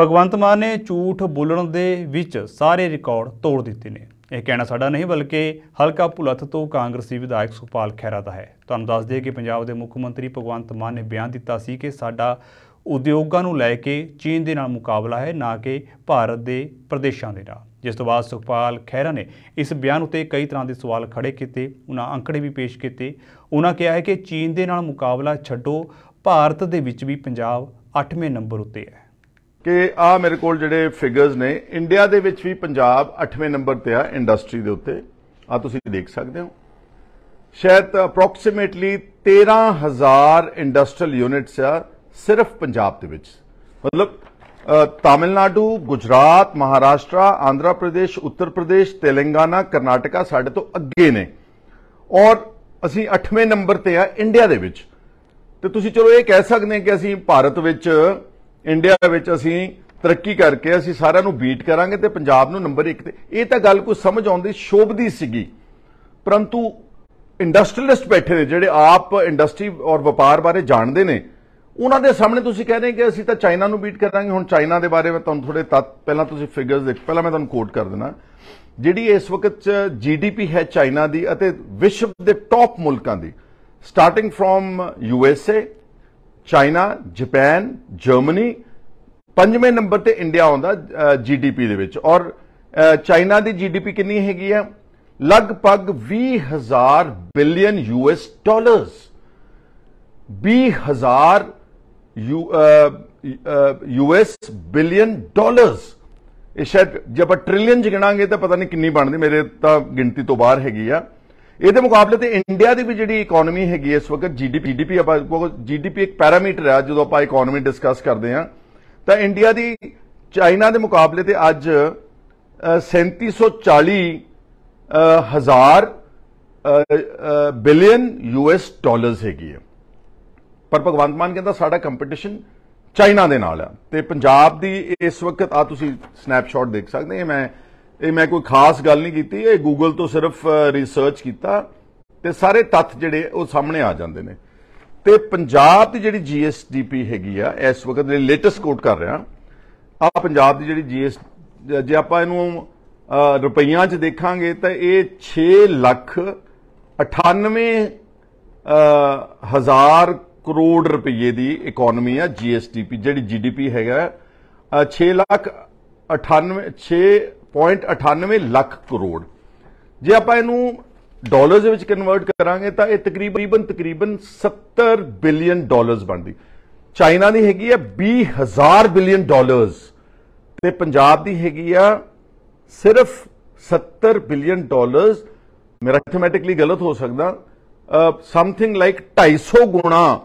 ਭਗਵੰਤ ਮਾਨ ਨੇ ਝੂਠ ਬੋਲਣ ਦੇ ਵਿੱਚ ਸਾਰੇ ਰਿਕਾਰਡ ਤੋੜ ਦਿੱਤੇ ਨੇ ਇਹ ਕਹਿਣਾ ਸਾਡਾ ਨਹੀਂ ਬਲਕਿ ਹਲਕਾ ਭੁਲੱਥ ਤੋਂ ਕਾਂਗਰਸੀ ਵਿਧਾਇਕ ਸੁਪਾਲ ਖਹਿਰਾ ਦਾ ਹੈ ਤੁਹਾਨੂੰ ਦੱਸ ਦਈਏ ਕਿ ਪੰਜਾਬ ਦੇ ਮੁੱਖ ਮੰਤਰੀ ਭਗਵੰਤ ਮਾਨ ਨੇ ਬਿਆਨ ਦਿੱਤਾ ਸੀ ਕਿ ਸਾਡਾ ਉਦਯੋਗਾਂ ਨੂੰ ਲੈ ਕੇ ਚੀਨ ਦੇ ਨਾਲ ਮੁਕਾਬਲਾ ਹੈ ਨਾ ਕਿ ਭਾਰਤ ਦੇ ਪ੍ਰਦੇਸ਼ਾਂ ਦੇ ਨਾਲ ਜਿਸ ਤੋਂ ਬਾਅਦ ਸੁਖਪਾਲ ਖਹਿਰਾ ਨੇ ਇਸ ਬਿਆਨ ਉਤੇ ਕਈ ਤਰ੍ਹਾਂ ਦੇ ਸਵਾਲ ਖੜੇ ਕੀਤੇ ਉਹਨਾਂ ਅੰਕੜੇ ਵੀ ਪੇਸ਼ ਕੀਤੇ ਉਹਨਾਂ ਕਿਹਾ ਹੈ ਕਿ ਚੀਨ ਦੇ ਨਾਲ ਮੁਕਾਬਲਾ ਛੱਡੋ ਭਾਰਤ ਦੇ ਵਿੱਚ ਵੀ ਪੰਜਾਬ 8ਵੇਂ ਨੰਬਰ ਉੱਤੇ ਹੈ ਕਿ ਆ ਮੇਰੇ ਕੋਲ ਜਿਹੜੇ ਫਿਗਰਸ ਨੇ ਇੰਡੀਆ ਦੇ ਵਿੱਚ ਵੀ ਪੰਜਾਬ 8ਵੇਂ ਨੰਬਰ ਤੇ ਆ ਇੰਡਸਟਰੀ ਦੇ ਉੱਤੇ ਆ ਤੁਸੀਂ ਦੇਖ ਸਕਦੇ ਹੋ ਸ਼ਾਇਦ ਅਪਰੋਕਸੀਮੇਟਲੀ 13000 ਇੰਡਸਟਰੀਅਲ ਯੂਨਿਟਸ ਆ ਸਿਰਫ ਪੰਜਾਬ ਦੇ ਵਿੱਚ ਮਤਲਬ ਤਾਮਿਲਨਾਡੂ ਗੁਜਰਾਤ ਮਹਾਰਾਸ਼ਟਰ ਆਂਧਰਾ ਪ੍ਰਦੇਸ਼ ਉੱਤਰ ਪ੍ਰਦੇਸ਼ ਤੇਲੰਗਾਨਾ ਕਰਨਾਟਕਾ ਸਾਡੇ ਤੋਂ ਅੱਗੇ ਨੇ ਔਰ ਅਸੀਂ 8ਵੇਂ ਨੰਬਰ ਤੇ ਆ ਇੰਡੀਆ ਦੇ ਵਿੱਚ ਤੇ ਤੁਸੀਂ ਚਲੋ ਇਹ ਕਹਿ ਸਕਦੇ ਕਿ ਅਸੀਂ ਭਾਰਤ ਵਿੱਚ ਇੰਡੀਆ ਵਿੱਚ ਅਸੀਂ ਤਰੱਕੀ ਕਰਕੇ ਅਸੀਂ ਸਾਰਿਆਂ ਨੂੰ ਬੀਟ ਕਰਾਂਗੇ ਤੇ ਪੰਜਾਬ ਨੂੰ ਨੰਬਰ 1 ਤੇ ਇਹ ਤਾਂ ਗੱਲ ਕੋਈ ਸਮਝ ਆਉਂਦੀ ਸ਼ੋਭਦੀ ਸੀਗੀ ਪਰੰਤੂ ਇੰਡਸਟਰੀਅਲਿਸਟ ਬੈਠੇ ਨੇ ਜਿਹੜੇ ਆਪ ਇੰਡਸਟਰੀ ਔਰ ਵਪਾਰ ਬਾਰੇ ਜਾਣਦੇ ਨੇ ਉਹਨਾਂ ਦੇ ਸਾਹਮਣੇ ਤੁਸੀਂ ਕਹਿ ਰਹੇ ਕਿ ਅਸੀਂ ਤਾਂ ਚਾਈਨਾ ਨੂੰ ਬੀਟ ਕਰਾਂਗੇ ਹੁਣ ਚਾਈਨਾ ਦੇ ਬਾਰੇ ਮੈਂ ਤੁਹਾਨੂੰ ਥੋੜੇ ਤੱਤ ਪਹਿਲਾਂ ਤੁਸੀਂ ਫਿਗਰਸ ਦੇਖ ਪਹਿਲਾਂ ਮੈਂ ਤੁਹਾਨੂੰ ਕੋਟ ਕਰ ਦਿੰਦਾ ਜਿਹੜੀ ਇਸ ਵਕਤ ਜੀਡੀਪੀ ਹੈ ਚਾਈਨਾ ਦੀ ਅਤੇ ਵਿਸ਼ਵ ਦੇ ਟੌਪ ਮੁਲਕਾਂ ਦੀ starting from USA China Japan Germany ਪੰਜਵੇਂ ਨੰਬਰ ਤੇ ਇੰਡੀਆ ਆਉਂਦਾ ਜੀਡੀਪੀ ਦੇ ਵਿੱਚ ਔਰ ਚਾਈਨਾ ਦੀ ਜੀਡੀਪੀ ਕਿੰਨੀ ਹੈਗੀ ਆ ਲਗਭਗ 20000 billion US dollars 20000 US billion dollars ਇਹ ਸ਼ਾਇਦ ਜੇ ਆਪਾਂ ਟ੍ਰਿਲੀਅਨ ਜਿਗਣਾਗੇ ਤਾਂ ਪਤਾ ਨਹੀਂ ਕਿੰਨੀ ਬਣਦੀ ਮੇਰੇ ਤਾਂ ਗਿਣਤੀ ਤੋਂ ਬਾਹਰ ਹੈਗੀ ਆ ਇਹਦੇ ਮੁਕਾਬਲੇ ਤੇ ਇੰਡੀਆ ਦੀ ਵੀ ਜਿਹੜੀ ਇਕਨੋਮੀ ਹੈਗੀ ਇਸ ਵਕਤ ਜੀਡੀਪੀ ਜੀਡੀਪੀ ਆਪਾਂ ਜੀਡੀਪੀ ਇੱਕ ਪੈਰਾਮੀਟਰ ਆ ਜਦੋਂ ਆਪਾਂ ਇਕਨੋਮੀ ਡਿਸਕਸ ਕਰਦੇ ਆ ਤਾਂ ਇੰਡੀਆ ਦੀ ਚਾਈਨਾ ਦੇ ਮੁਕਾਬਲੇ ਤੇ ਅੱਜ 3740 ਹਜ਼ਾਰ ਬਿਲੀਅਨ ਯੂਐਸ ਡਾਲਰਸ ਹੈਗੀ ਹੈ ਪਰ ਭਗਵੰਤ ਮਾਨ ਕਹਿੰਦਾ ਸਾਡਾ ਕੰਪੀਟੀਸ਼ਨ ਚਾਈਨਾ ਦੇ ਨਾਲ ਆ ਤੇ ਪੰਜਾਬ ਦੀ ਇਸ ਵਕਤ ਆ ਤੁਸੀਂ ਸਨੈਪਸ਼ਾਟ ਦੇਖ ਸਕਦੇ ਆ ਮੈਂ ਇਹ ਮੈਂ ਕੋਈ ਖਾਸ ਗੱਲ ਨਹੀਂ ਕੀਤੀ ਇਹ ਗੂਗਲ ਤੋਂ ਸਿਰਫ ਰਿਸਰਚ ਕੀਤਾ ਤੇ ਸਾਰੇ ਤੱਥ ਜਿਹੜੇ ਉਹ ਸਾਹਮਣੇ ਆ ਜਾਂਦੇ ਨੇ ਤੇ ਪੰਜਾਬ ਦੀ ਜਿਹੜੀ ਜੀਐਸਡੀਪੀ ਹੈਗੀ ਆ ਇਸ ਵਕਤ ਦੇ ਲੇਟੈਸਟ ਕੋਟ ਕਰ ਰਿਹਾ ਆ ਪੰਜਾਬ ਦੀ ਜਿਹੜੀ ਜੀਐਸ ਜੇ ਆਪਾਂ ਇਹਨੂੰ ਰੁਪਈਆਂ 'ਚ ਦੇਖਾਂਗੇ ਤਾਂ ਇਹ 6 ਲੱਖ 98 ਹਜ਼ਾਰ ਕਰੋੜ ਰੁਪਏ ਦੀ ਇਕਨੋਮੀ ਆ ਜੀਐਸਡੀਪੀ ਜਿਹੜੀ ਜੀਡੀਪੀ ਹੈਗਾ 6 ਲੱਖ 98 6 0.98 ਲੱਖ ਕਰੋੜ ਜੇ ਆਪਾਂ ਇਹਨੂੰ ਡਾਲਰਸ ਦੇ ਵਿੱਚ ਕਨਵਰਟ ਕਰਾਂਗੇ ਤਾਂ ਇਹ ਤਕਰੀਬਨ ਤਕਰੀਬਨ 70 ਬਿਲੀਅਨ ਡਾਲਰਸ ਬਣਦੀ ਚਾਈਨਾ ਦੀ ਹੈਗੀ ਆ 20000 ਬਿਲੀਅਨ ਡਾਲਰਸ ਤੇ ਪੰਜਾਬ ਦੀ ਹੈਗੀ ਆ ਸਿਰਫ 70 ਬਿਲੀਅਨ ਡਾਲਰਸ ਮੈਥਮੈਟਿਕਲੀ ਗਲਤ ਹੋ ਸਕਦਾ ਸਮਥਿੰਗ ਲਾਈਕ 250 ਗੁਣਾ